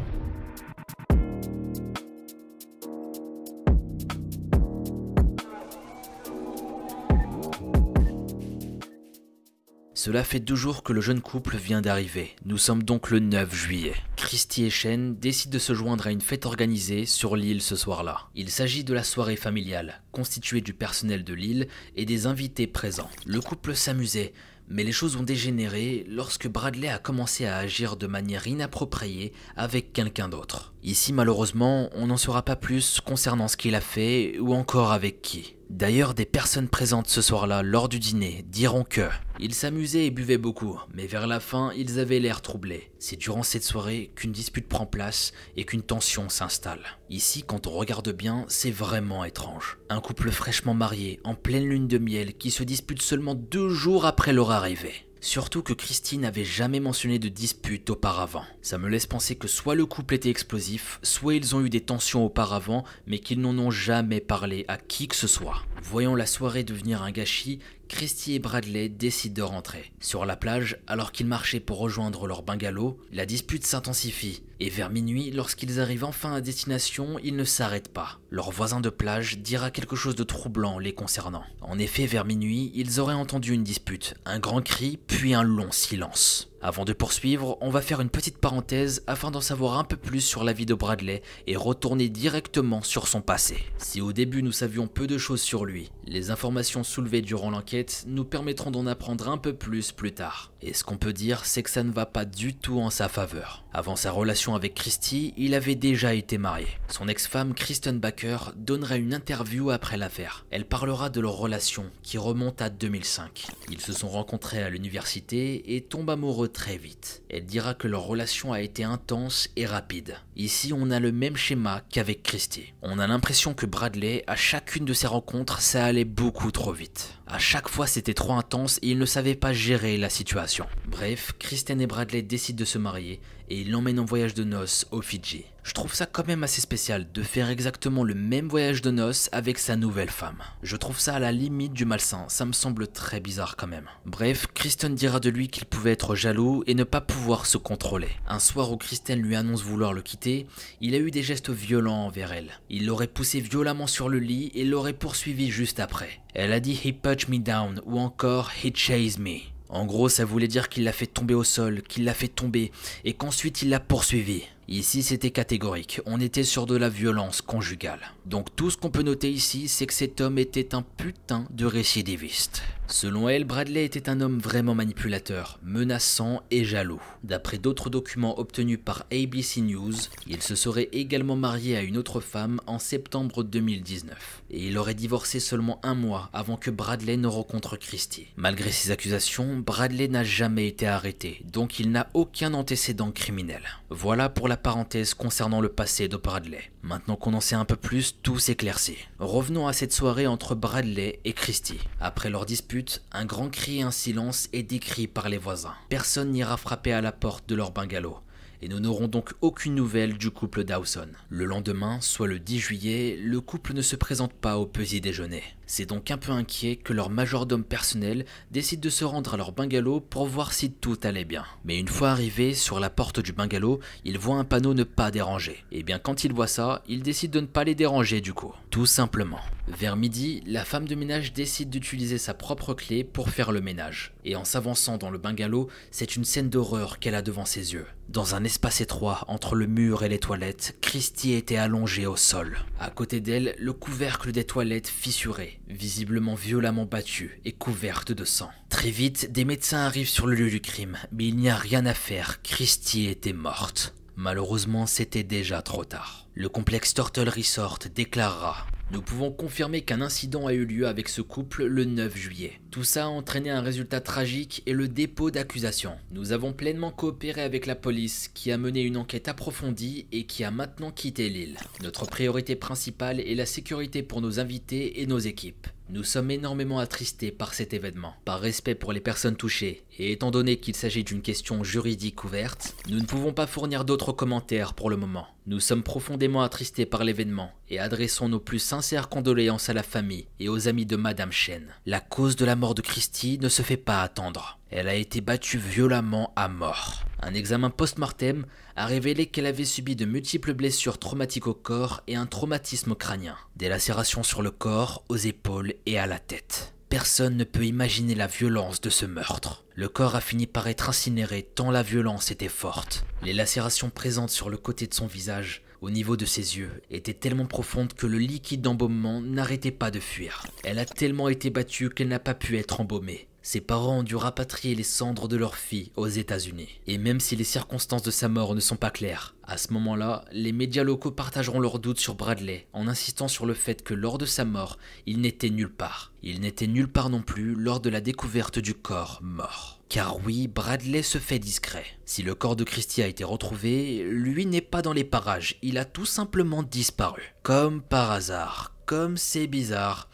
Cela fait deux jours que le jeune couple vient d'arriver. Nous sommes donc le 9 juillet. Christy et Shen décident de se joindre à une fête organisée sur l'île ce soir-là. Il s'agit de la soirée familiale, constituée du personnel de l'île et des invités présents. Le couple s'amusait, mais les choses ont dégénéré lorsque Bradley a commencé à agir de manière inappropriée avec quelqu'un d'autre. Ici, malheureusement, on n'en saura pas plus concernant ce qu'il a fait ou encore avec qui. D'ailleurs, des personnes présentes ce soir-là lors du dîner diront que ils s'amusaient et buvaient beaucoup, mais vers la fin, ils avaient l'air troublés. C'est durant cette soirée qu'une dispute prend place et qu'une tension s'installe. Ici, quand on regarde bien, c'est vraiment étrange. Un couple fraîchement marié, en pleine lune de miel, qui se dispute seulement deux jours après leur arrivée. Surtout que Christine n'avait jamais mentionné de dispute auparavant. Ça me laisse penser que soit le couple était explosif, soit ils ont eu des tensions auparavant, mais qu'ils n'en ont jamais parlé à qui que ce soit. Voyant la soirée devenir un gâchis, Christy et Bradley décident de rentrer. Sur la plage, alors qu'ils marchaient pour rejoindre leur bungalow, la dispute s'intensifie. Et vers minuit, lorsqu'ils arrivent enfin à destination, ils ne s'arrêtent pas. Leur voisin de plage dira quelque chose de troublant les concernant. En effet, vers minuit, ils auraient entendu une dispute, un grand cri, puis un long silence. Avant de poursuivre, on va faire une petite parenthèse afin d'en savoir un peu plus sur la vie de Bradley et retourner directement sur son passé. Si au début nous savions peu de choses sur lui, les informations soulevées durant l'enquête nous permettront d'en apprendre un peu plus plus tard. Et ce qu'on peut dire, c'est que ça ne va pas du tout en sa faveur. Avant sa relation avec Christy, il avait déjà été marié. Son ex-femme, Kristen Baker, donnera une interview après l'affaire. Elle parlera de leur relation, qui remonte à 2005. Ils se sont rencontrés à l'université et tombent amoureux très vite. Elle dira que leur relation a été intense et rapide. Ici, on a le même schéma qu'avec Christie. On a l'impression que Bradley, à chacune de ses rencontres, ça allait beaucoup trop vite. À chaque fois, c'était trop intense et il ne savait pas gérer la situation. Bref, Kristen et Bradley décident de se marier et il l'emmène en voyage de noces aux Fidji. Je trouve ça quand même assez spécial de faire exactement le même voyage de noces avec sa nouvelle femme. Je trouve ça à la limite du malsain, ça me semble très bizarre quand même. Bref, Kristen dira de lui qu'il pouvait être jaloux et ne pas pouvoir se contrôler. Un soir où Kristen lui annonce vouloir le quitter, il a eu des gestes violents envers elle. Il l'aurait poussé violemment sur le lit et l'aurait poursuivi juste après. Elle a dit He punched me down ou encore He chased me. En gros, ça voulait dire qu'il l'a fait tomber au sol, qu'il l'a fait tomber, et qu'ensuite il l'a poursuivi. Ici, c'était catégorique. On était sur de la violence conjugale. Donc tout ce qu'on peut noter ici, c'est que cet homme était un putain de récidiviste. Selon elle, Bradley était un homme vraiment manipulateur, menaçant et jaloux. D'après d'autres documents obtenus par ABC News, il se serait également marié à une autre femme en septembre 2019. Et il aurait divorcé seulement un mois avant que Bradley ne rencontre Christie. Malgré ces accusations, Bradley n'a jamais été arrêté, donc il n'a aucun antécédent criminel. Voilà pour la parenthèse concernant le passé de Bradley. Maintenant qu'on en sait un peu plus, tout s'éclaircit. Revenons à cette soirée entre Bradley et Christie. Après leur dispute, un grand cri et un silence est décrit par les voisins. Personne n'ira frapper à la porte de leur bungalow et nous n'aurons donc aucune nouvelle du couple Dawson. Le lendemain, soit le 10 juillet, le couple ne se présente pas au petit déjeuner. C'est donc un peu inquiet que leur majordome personnel décide de se rendre à leur bungalow pour voir si tout allait bien. Mais une fois arrivé sur la porte du bungalow, ils voit un panneau ne pas déranger. Et eh bien quand il voit ça, ils décide de ne pas les déranger du coup. Tout simplement. Vers midi, la femme de ménage décide d'utiliser sa propre clé pour faire le ménage. Et en s'avançant dans le bungalow, c'est une scène d'horreur qu'elle a devant ses yeux. Dans un espace étroit entre le mur et les toilettes, Christy était allongée au sol. À côté d'elle, le couvercle des toilettes fissuré visiblement violemment battue et couverte de sang. Très vite, des médecins arrivent sur le lieu du crime, mais il n'y a rien à faire, Christie était morte. Malheureusement, c'était déjà trop tard. Le complexe Turtle Resort déclarera nous pouvons confirmer qu'un incident a eu lieu avec ce couple le 9 juillet. Tout ça a entraîné un résultat tragique et le dépôt d'accusations. Nous avons pleinement coopéré avec la police qui a mené une enquête approfondie et qui a maintenant quitté l'île. Notre priorité principale est la sécurité pour nos invités et nos équipes. Nous sommes énormément attristés par cet événement. Par respect pour les personnes touchées, et étant donné qu'il s'agit d'une question juridique ouverte, nous ne pouvons pas fournir d'autres commentaires pour le moment. Nous sommes profondément attristés par l'événement et adressons nos plus sincères condoléances à la famille et aux amis de Madame Chen. La cause de la mort de Christy ne se fait pas attendre. Elle a été battue violemment à mort. Un examen post-mortem a révélé qu'elle avait subi de multiples blessures traumatiques au corps et un traumatisme crânien, des lacérations sur le corps, aux épaules et à la tête. Personne ne peut imaginer la violence de ce meurtre. Le corps a fini par être incinéré tant la violence était forte. Les lacérations présentes sur le côté de son visage, au niveau de ses yeux, étaient tellement profondes que le liquide d'embaumement n'arrêtait pas de fuir. Elle a tellement été battue qu'elle n'a pas pu être embaumée ses parents ont dû rapatrier les cendres de leur fille aux États-Unis. Et même si les circonstances de sa mort ne sont pas claires, à ce moment-là, les médias locaux partageront leurs doutes sur Bradley en insistant sur le fait que lors de sa mort, il n'était nulle part. Il n'était nulle part non plus lors de la découverte du corps mort. Car oui, Bradley se fait discret. Si le corps de Christie a été retrouvé, lui n'est pas dans les parages, il a tout simplement disparu. Comme par hasard, comme c'est bizarre.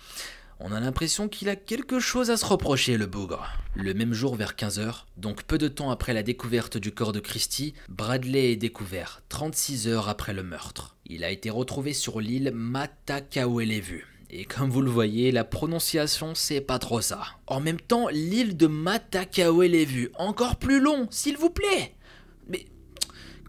On a l'impression qu'il a quelque chose à se reprocher, le bougre. Le même jour vers 15h, donc peu de temps après la découverte du corps de Christie, Bradley est découvert, 36 heures après le meurtre. Il a été retrouvé sur l'île Matakaouelevu. Et comme vous le voyez, la prononciation, c'est pas trop ça. En même temps, l'île de Matakaouelevu, encore plus long, s'il vous plaît Mais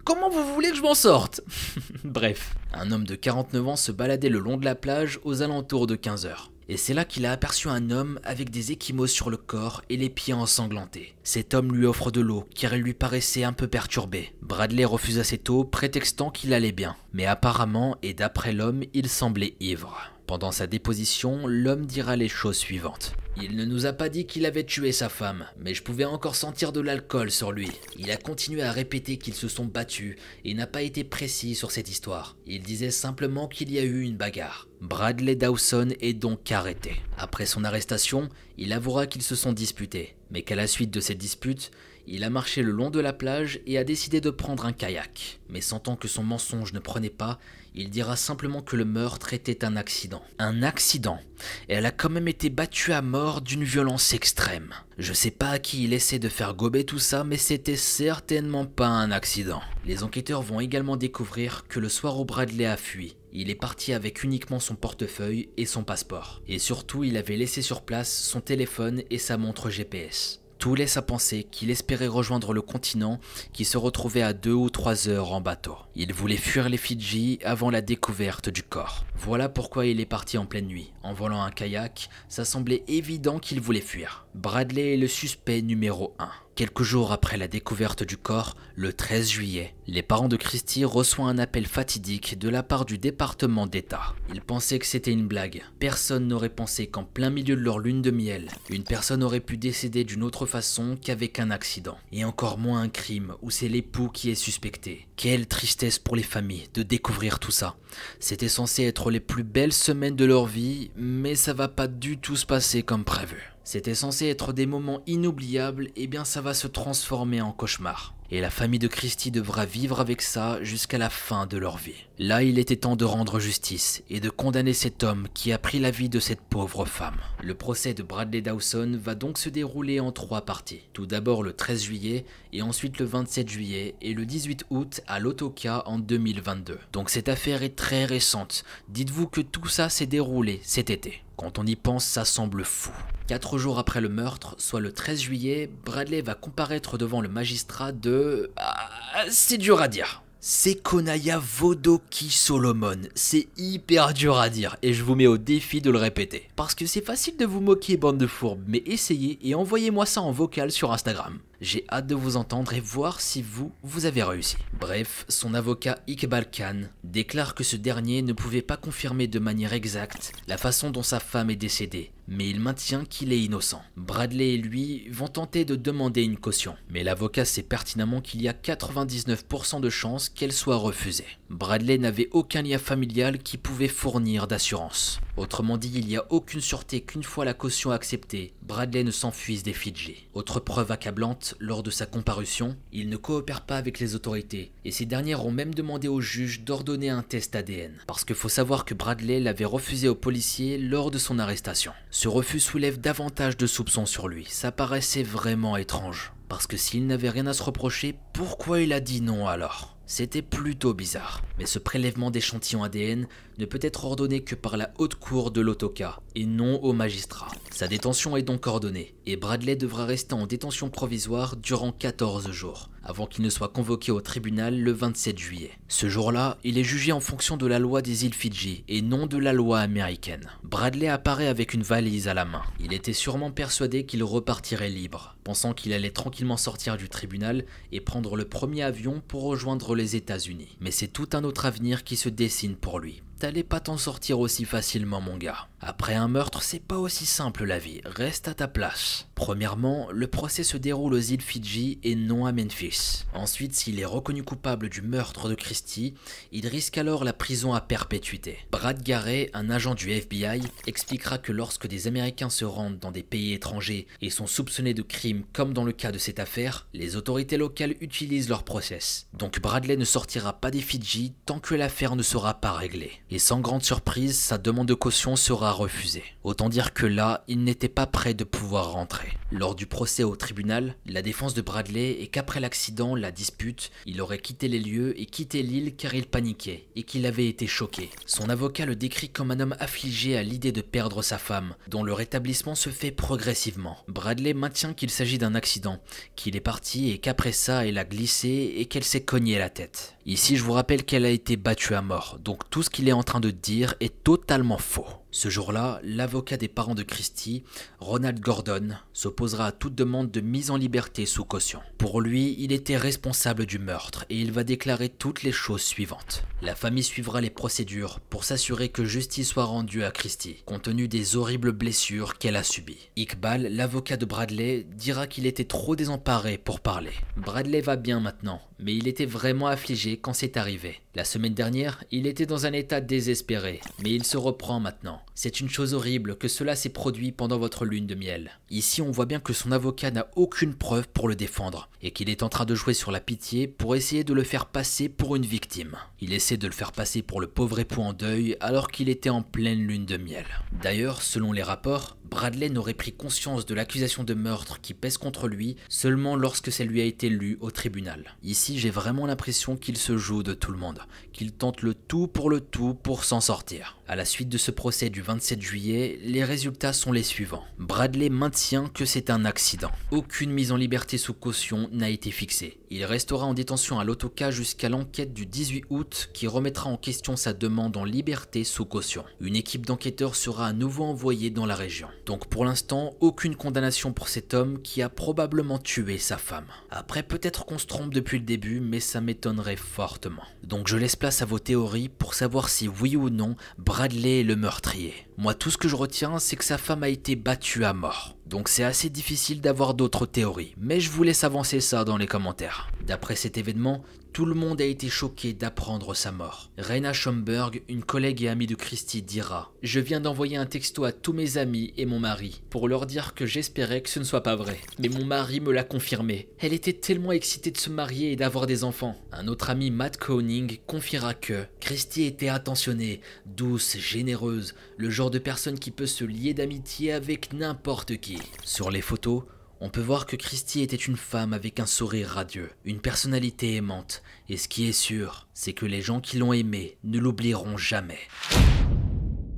Comment vous voulez que je m'en sorte (laughs) Bref, un homme de 49 ans se baladait le long de la plage aux alentours de 15 heures et c'est là qu'il a aperçu un homme avec des échymoses sur le corps et les pieds ensanglantés. Cet homme lui offre de l'eau car il lui paraissait un peu perturbé. Bradley refusa cette eau prétextant qu'il allait bien, mais apparemment et d'après l'homme, il semblait ivre. Pendant sa déposition, l'homme dira les choses suivantes. Il ne nous a pas dit qu'il avait tué sa femme, mais je pouvais encore sentir de l'alcool sur lui. Il a continué à répéter qu'ils se sont battus et n'a pas été précis sur cette histoire. Il disait simplement qu'il y a eu une bagarre. Bradley Dawson est donc arrêté. Après son arrestation, il avouera qu'ils se sont disputés, mais qu'à la suite de cette dispute, il a marché le long de la plage et a décidé de prendre un kayak. Mais sentant que son mensonge ne prenait pas, il dira simplement que le meurtre était un accident. Un accident Elle a quand même été battue à mort d'une violence extrême. Je sais pas à qui il essaie de faire gober tout ça, mais c'était certainement pas un accident. Les enquêteurs vont également découvrir que le soir où Bradley a fui, il est parti avec uniquement son portefeuille et son passeport. Et surtout, il avait laissé sur place son téléphone et sa montre GPS. Tout laisse à penser qu'il espérait rejoindre le continent qui se retrouvait à deux ou trois heures en bateau. Il voulait fuir les Fidji avant la découverte du corps. Voilà pourquoi il est parti en pleine nuit. En volant un kayak, ça semblait évident qu'il voulait fuir. Bradley est le suspect numéro 1. Quelques jours après la découverte du corps, le 13 juillet, les parents de Christy reçoivent un appel fatidique de la part du département d'État. Ils pensaient que c'était une blague. Personne n'aurait pensé qu'en plein milieu de leur lune de miel, une personne aurait pu décéder d'une autre façon qu'avec un accident. Et encore moins un crime où c'est l'époux qui est suspecté. Quelle tristesse pour les familles de découvrir tout ça. C'était censé être les plus belles semaines de leur vie, mais ça va pas du tout se passer comme prévu. C'était censé être des moments inoubliables, et bien ça va se transformer en cauchemar et la famille de Christie devra vivre avec ça jusqu'à la fin de leur vie. Là, il était temps de rendre justice et de condamner cet homme qui a pris la vie de cette pauvre femme. Le procès de Bradley Dawson va donc se dérouler en trois parties. Tout d'abord le 13 juillet et ensuite le 27 juillet et le 18 août à l'Otoka en 2022. Donc cette affaire est très récente. Dites-vous que tout ça s'est déroulé cet été. Quand on y pense, ça semble fou. Quatre jours après le meurtre, soit le 13 juillet, Bradley va comparaître devant le magistrat de... Ah, c'est dur à dire. C'est Konaya Vodoki Solomon. C'est hyper dur à dire et je vous mets au défi de le répéter. Parce que c'est facile de vous moquer, bande de fourbes, mais essayez et envoyez-moi ça en vocal sur Instagram. J'ai hâte de vous entendre et voir si vous, vous avez réussi. Bref, son avocat Iqbal Khan déclare que ce dernier ne pouvait pas confirmer de manière exacte la façon dont sa femme est décédée, mais il maintient qu'il est innocent. Bradley et lui vont tenter de demander une caution, mais l'avocat sait pertinemment qu'il y a 99% de chances qu'elle soit refusée. Bradley n'avait aucun lien familial qui pouvait fournir d'assurance. Autrement dit, il n'y a aucune sûreté qu'une fois la caution acceptée, Bradley ne s'enfuisse des Fidji. Autre preuve accablante, lors de sa comparution, il ne coopère pas avec les autorités, et ces dernières ont même demandé au juge d'ordonner un test ADN. Parce qu'il faut savoir que Bradley l'avait refusé aux policiers lors de son arrestation. Ce refus soulève davantage de soupçons sur lui, ça paraissait vraiment étrange. Parce que s'il n'avait rien à se reprocher, pourquoi il a dit non alors c'était plutôt bizarre, mais ce prélèvement d'échantillons ADN ne peut être ordonné que par la haute cour de l'Autoka et non au magistrat. Sa détention est donc ordonnée et Bradley devra rester en détention provisoire durant 14 jours avant qu'il ne soit convoqué au tribunal le 27 juillet. Ce jour-là, il est jugé en fonction de la loi des îles Fidji et non de la loi américaine. Bradley apparaît avec une valise à la main. Il était sûrement persuadé qu'il repartirait libre, pensant qu'il allait tranquillement sortir du tribunal et prendre le premier avion pour rejoindre les États-Unis. Mais c'est tout un autre avenir qui se dessine pour lui t'allais pas t'en sortir aussi facilement mon gars. Après un meurtre, c'est pas aussi simple la vie, reste à ta place. Premièrement, le procès se déroule aux îles Fidji et non à Memphis. Ensuite, s'il est reconnu coupable du meurtre de Christie, il risque alors la prison à perpétuité. Brad Garrett, un agent du FBI, expliquera que lorsque des Américains se rendent dans des pays étrangers et sont soupçonnés de crimes comme dans le cas de cette affaire, les autorités locales utilisent leur process. Donc Bradley ne sortira pas des Fidji tant que l'affaire ne sera pas réglée et sans grande surprise, sa demande de caution sera refusée. Autant dire que là, il n'était pas prêt de pouvoir rentrer. Lors du procès au tribunal, la défense de Bradley est qu'après l'accident, la dispute, il aurait quitté les lieux et quitté l'île car il paniquait et qu'il avait été choqué. Son avocat le décrit comme un homme affligé à l'idée de perdre sa femme, dont le rétablissement se fait progressivement. Bradley maintient qu'il s'agit d'un accident, qu'il est parti et qu'après ça, elle a glissé et qu'elle s'est cognée la tête. Ici, je vous rappelle qu'elle a été battue à mort, donc tout ce qu'il est en en train de dire est totalement faux. Ce jour-là, l'avocat des parents de Christie, Ronald Gordon, s'opposera à toute demande de mise en liberté sous caution. Pour lui, il était responsable du meurtre et il va déclarer toutes les choses suivantes. La famille suivra les procédures pour s'assurer que justice soit rendue à Christie, compte tenu des horribles blessures qu'elle a subies. Iqbal, l'avocat de Bradley, dira qu'il était trop désemparé pour parler. Bradley va bien maintenant, mais il était vraiment affligé quand c'est arrivé. La semaine dernière, il était dans un état désespéré, mais il se reprend maintenant. C'est une chose horrible que cela s'est produit pendant votre lune de miel. Ici, on voit bien que son avocat n'a aucune preuve pour le défendre et qu'il est en train de jouer sur la pitié pour essayer de le faire passer pour une victime. Il essaie de le faire passer pour le pauvre époux en deuil alors qu'il était en pleine lune de miel. D'ailleurs, selon les rapports, Bradley n'aurait pris conscience de l'accusation de meurtre qui pèse contre lui seulement lorsque celle lui a été lue au tribunal. Ici, j'ai vraiment l'impression qu'il se joue de tout le monde, qu'il tente le tout pour le tout pour s'en sortir. À la suite de ce procès du 27 juillet, les résultats sont les suivants. Bradley maintient que c'est un accident. Aucune mise en liberté sous caution n'a été fixée. Il restera en détention à l'autoca jusqu'à l'enquête du 18 août qui remettra en question sa demande en liberté sous caution. Une équipe d'enquêteurs sera à nouveau envoyée dans la région. Donc pour l'instant, aucune condamnation pour cet homme qui a probablement tué sa femme. Après, peut-être qu'on se trompe depuis le début, mais ça m'étonnerait fortement. Donc je laisse place à vos théories pour savoir si oui ou non Bradley est le meurtrier. Moi, tout ce que je retiens, c'est que sa femme a été battue à mort. Donc c'est assez difficile d'avoir d'autres théories, mais je vous laisse avancer ça dans les commentaires. D'après cet événement, tout le monde a été choqué d'apprendre sa mort. Reina Schomberg, une collègue et amie de Christy, dira « Je viens d'envoyer un texto à tous mes amis et mon mari pour leur dire que j'espérais que ce ne soit pas vrai. Mais mon mari me l'a confirmé. Elle était tellement excitée de se marier et d'avoir des enfants. » Un autre ami, Matt Coning confiera que « Christy était attentionnée, douce, généreuse, le genre de personne qui peut se lier d'amitié avec n'importe qui. Sur les photos, on peut voir que Christie était une femme avec un sourire radieux, une personnalité aimante, et ce qui est sûr, c'est que les gens qui l'ont aimée ne l'oublieront jamais.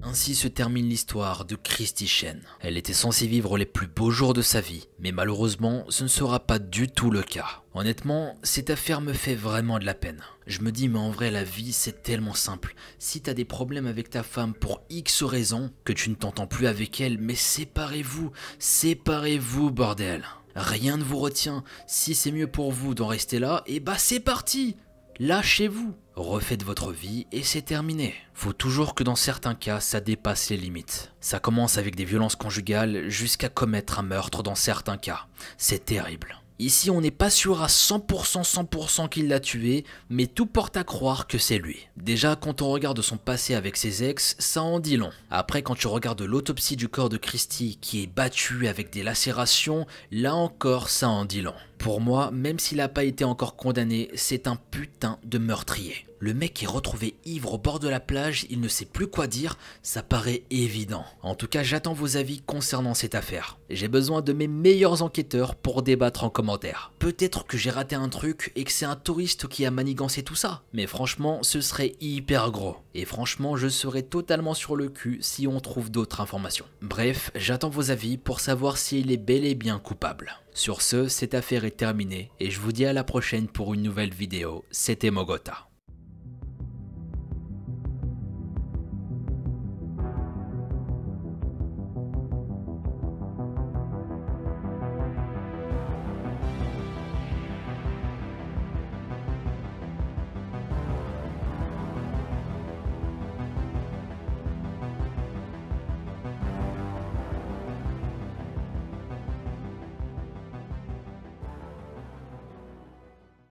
Ainsi se termine l'histoire de Christy Chen. Elle était censée vivre les plus beaux jours de sa vie, mais malheureusement, ce ne sera pas du tout le cas. Honnêtement, cette affaire me fait vraiment de la peine. Je me dis, mais en vrai, la vie, c'est tellement simple. Si t'as des problèmes avec ta femme pour X raisons, que tu ne t'entends plus avec elle, mais séparez-vous, séparez-vous, bordel. Rien ne vous retient. Si c'est mieux pour vous d'en rester là, et eh bah c'est parti Lâchez-vous refaites votre vie et c'est terminé. Faut toujours que dans certains cas, ça dépasse les limites. Ça commence avec des violences conjugales jusqu'à commettre un meurtre dans certains cas. C'est terrible. Ici, on n'est pas sûr à 100% 100% qu'il l'a tué, mais tout porte à croire que c'est lui. Déjà, quand on regarde son passé avec ses ex, ça en dit long. Après, quand tu regardes l'autopsie du corps de Christie qui est battu avec des lacérations, là encore, ça en dit long. Pour moi, même s'il n'a pas été encore condamné, c'est un putain de meurtrier. Le mec est retrouvé ivre au bord de la plage, il ne sait plus quoi dire, ça paraît évident. En tout cas, j'attends vos avis concernant cette affaire. J'ai besoin de mes meilleurs enquêteurs pour débattre en commentaire. Peut-être que j'ai raté un truc et que c'est un touriste qui a manigancé tout ça, mais franchement, ce serait hyper gros. Et franchement, je serais totalement sur le cul si on trouve d'autres informations. Bref, j'attends vos avis pour savoir s'il est bel et bien coupable. Sur ce, cette affaire est terminée et je vous dis à la prochaine pour une nouvelle vidéo. C'était Mogota.